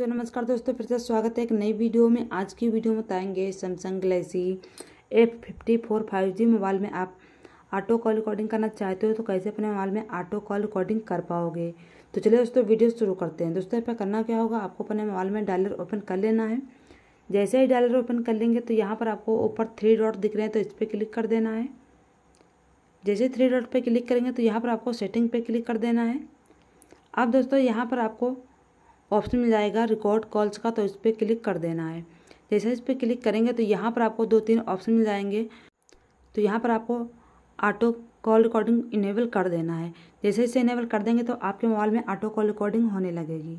सो तो नमस्कार दोस्तों फिर से स्वागत है एक नई वीडियो में आज की वीडियो में बताएंगे Samsung Galaxy F fifty four five G mobile में आप ऑटो कॉल रिकॉर्डिंग करना चाहते हो तो कैसे अपने मोबाइल में ऑटो कॉल रिकॉर्डिंग कर पाओगे तो चलिए दोस्तों वीडियो शुरू करते हैं दोस्तों पर करना क्या होगा आपको अपने मोबाइल में डायलर ओपन कर लेना है जैसे ही डायलर ओपन कर लेंगे तो यहाँ पर आपको ऊपर थ्री डॉट दिख रहे हैं तो इस पर क्लिक कर देना है जैसे थ्री डॉट पर क्लिक करेंगे तो यहाँ पर आपको सेटिंग पर क्लिक कर देना है अब दोस्तों यहाँ पर आपको ऑप्शन मिल जाएगा रिकॉर्ड कॉल्स का तो इस पर क्लिक कर देना है जैसे इस पर क्लिक करेंगे तो यहाँ पर आपको दो तीन ऑप्शन मिल जाएंगे तो यहाँ पर आपको ऑटो कॉल रिकॉर्डिंग इनेबल कर देना है जैसे इसे इनेबल कर देंगे तो आपके मोबाइल में ऑटो कॉल रिकॉर्डिंग होने लगेगी